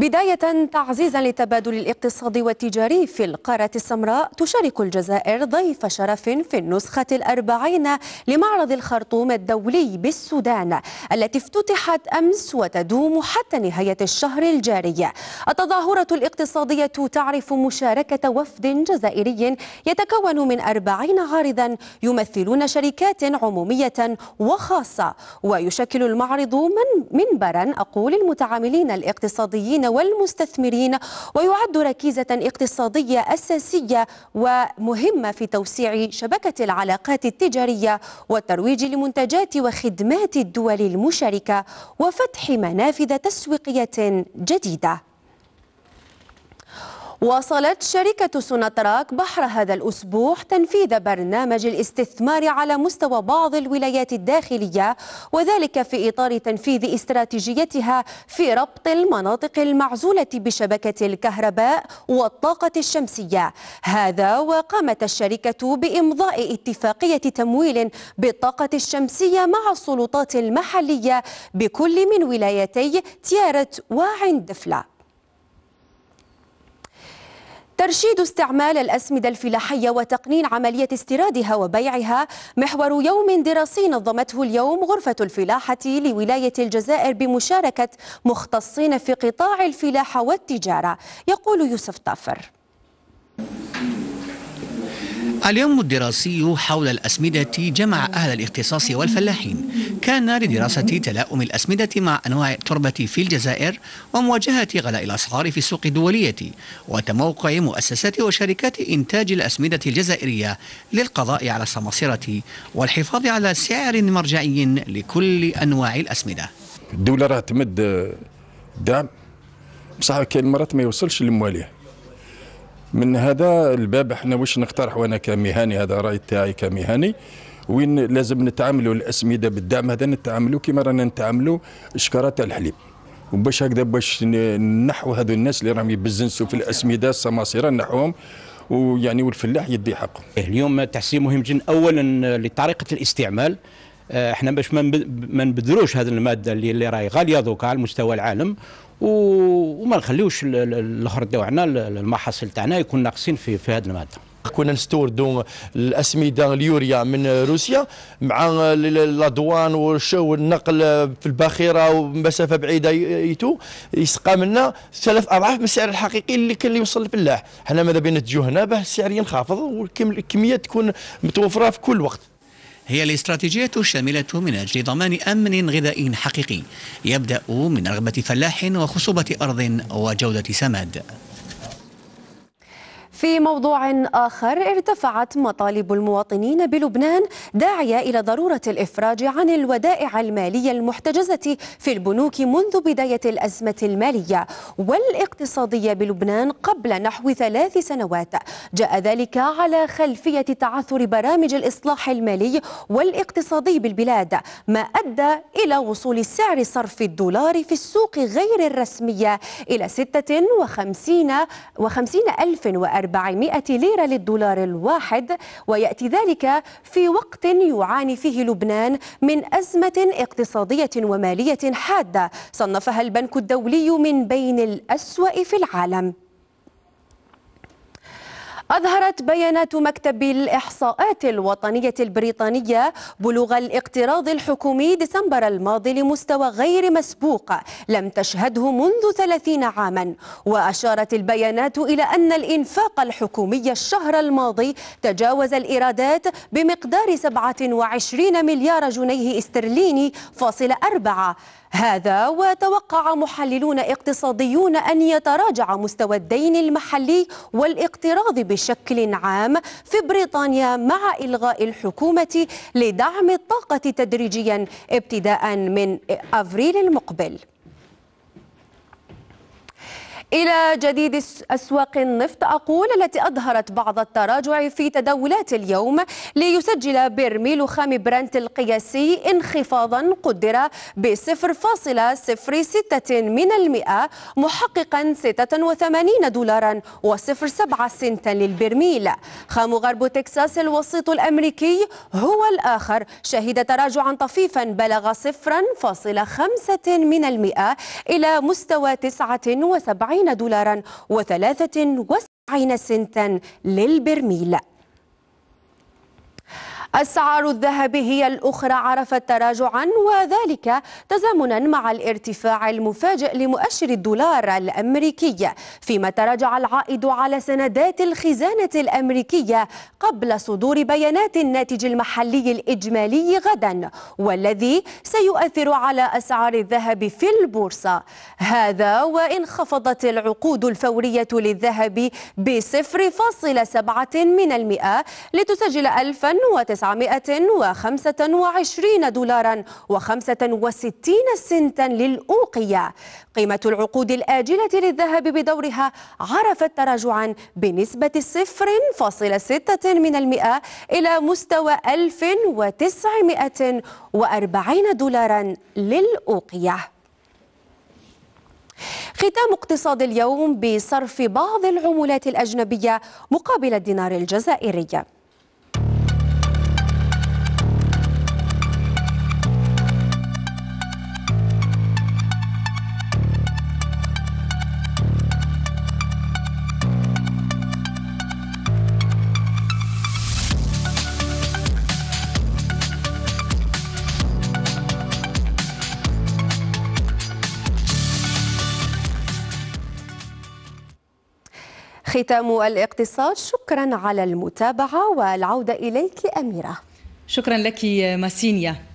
بداية تعزيزا للتبادل الاقتصادي والتجاري في القارة السمراء تشارك الجزائر ضيف شرف في النسخة الأربعين لمعرض الخرطوم الدولي بالسودان التي افتتحت أمس وتدوم حتى نهاية الشهر الجاري التظاهرة الاقتصادية تعرف مشاركة وفد جزائري يتكون من أربعين عارضا يمثلون شركات عمومية وخاصة ويشكل المعرض من منبرا أقول المتعاملين الاقتصاديين والمستثمرين ويعد ركيزة اقتصادية أساسية ومهمة في توسيع شبكة العلاقات التجارية والترويج لمنتجات وخدمات الدول المشاركة وفتح منافذ تسويقية جديدة واصلت شركة سوناتراك بحر هذا الأسبوع تنفيذ برنامج الاستثمار على مستوى بعض الولايات الداخلية وذلك في إطار تنفيذ استراتيجيتها في ربط المناطق المعزولة بشبكة الكهرباء والطاقة الشمسية هذا وقامت الشركة بإمضاء اتفاقية تمويل بالطاقة الشمسية مع السلطات المحلية بكل من ولايتي تيارت وعندفلة ترشيد استعمال الأسمدة الفلاحية وتقنين عملية استيرادها وبيعها محور يوم دراسي نظمته اليوم غرفة الفلاحة لولاية الجزائر بمشاركة مختصين في قطاع الفلاحة والتجارة يقول يوسف طافر اليوم الدراسي حول الأسمدة جمع أهل الاختصاص والفلاحين كان لدراسة تلاؤم الأسمدة مع أنواع التربة في الجزائر ومواجهة غلاء الأسعار في السوق الدولية وتموقع مؤسسات وشركات إنتاج الأسمدة الجزائرية للقضاء على السماسرة والحفاظ على سعر مرجعي لكل أنواع الأسمدة الدولة راه تمد دعم بصح كاين مرات ما يوصلش لمواليه من هذا الباب احنا واش نقترح وانا كمهني هذا راي تاعي كمهني وين لازم نتعاملوا الاسمده بالدعم هذا نتعاملوا كما رانا نتعاملوا شكرات الحليب وباش هكذا باش نحو هذو الناس اللي راهم يبزنسوا في الاسمده السماسره نحوهم ويعني والفلاح يدي حقه إيه، اليوم تحسين مهم جدا اولا آه، لطريقه الاستعمال آه، احنا باش ما نبذلوش هذه الماده اللي, اللي راهي غاليه دوكا على مستوى العالم وما نخليوش الاخر تاعنا المحاصيل تاعنا يكون ناقصين في, في هذه الماده كنا نستوردو الاسمده اليوريا من روسيا مع الادوان والشو النقل في الباخره ومسافه بعيده يتو يسقى منا ثلاث اضعاف من السعر الحقيقي اللي كان يوصل الفلاح حنا ماذا بين تجو هنا باه السعر ينخفض والكميه تكون متوفره في كل وقت هي الاستراتيجية الشاملة من أجل ضمان أمن غذائي حقيقي يبدأ من رغبة فلاح وخصوبة أرض وجودة سماد في موضوع آخر ارتفعت مطالب المواطنين بلبنان داعية إلى ضرورة الإفراج عن الودائع المالية المحتجزة في البنوك منذ بداية الأزمة المالية والاقتصادية بلبنان قبل نحو ثلاث سنوات جاء ذلك على خلفية تعثر برامج الإصلاح المالي والاقتصادي بالبلاد ما أدى إلى وصول سعر صرف الدولار في السوق غير الرسمية إلى 56 و 50 ألف وأربعين 400 ليرة للدولار الواحد ويأتي ذلك في وقت يعاني فيه لبنان من أزمة اقتصادية ومالية حادة صنفها البنك الدولي من بين الأسوأ في العالم أظهرت بيانات مكتب الإحصاءات الوطنية البريطانية بلوغ الاقتراض الحكومي ديسمبر الماضي لمستوى غير مسبوق لم تشهده منذ 30 عاما وأشارت البيانات إلى أن الإنفاق الحكومي الشهر الماضي تجاوز الإيرادات بمقدار 27 مليار جنيه استرليني فاصل أربعة هذا وتوقع محللون اقتصاديون أن يتراجع مستوى الدين المحلي والاقتراض بشكل عام في بريطانيا مع إلغاء الحكومة لدعم الطاقة تدريجيا ابتداء من أفريل المقبل إلى جديد أسواق النفط أقول التي أظهرت بعض التراجع في تداولات اليوم ليسجل برميل خام برنت القياسي انخفاضا قدر ب 0.06 من المئة محققا 86 دولارا و07 سنتا للبرميل خام غرب تكساس الوسيط الأمريكي هو الآخر شهد تراجعا طفيفا بلغ 0.5 من المئة إلى مستوى 79 دولارا وثلاثة وسبعين سنتا للبرميل أسعار الذهب هي الأخرى عرفت تراجعا وذلك تزامنا مع الارتفاع المفاجئ لمؤشر الدولار الأمريكي فيما تراجع العائد على سندات الخزانة الأمريكية قبل صدور بيانات الناتج المحلي الإجمالي غدا والذي سيؤثر على أسعار الذهب في البورصة هذا وإن خفضت العقود الفورية للذهب بصفر فاصل سبعة من المئة لتسجل ألفا 925 دولارا و65 سنتا للأوقية قيمة العقود الآجلة للذهب بدورها عرفت تراجعا بنسبة 0.6 من المئة إلى مستوى 1940 دولارا للأوقية ختام اقتصاد اليوم بصرف بعض العملات الأجنبية مقابل الدينار الجزائري ختام الاقتصاد شكرا على المتابعة والعودة إليك أميرة شكرا لك ماسينيا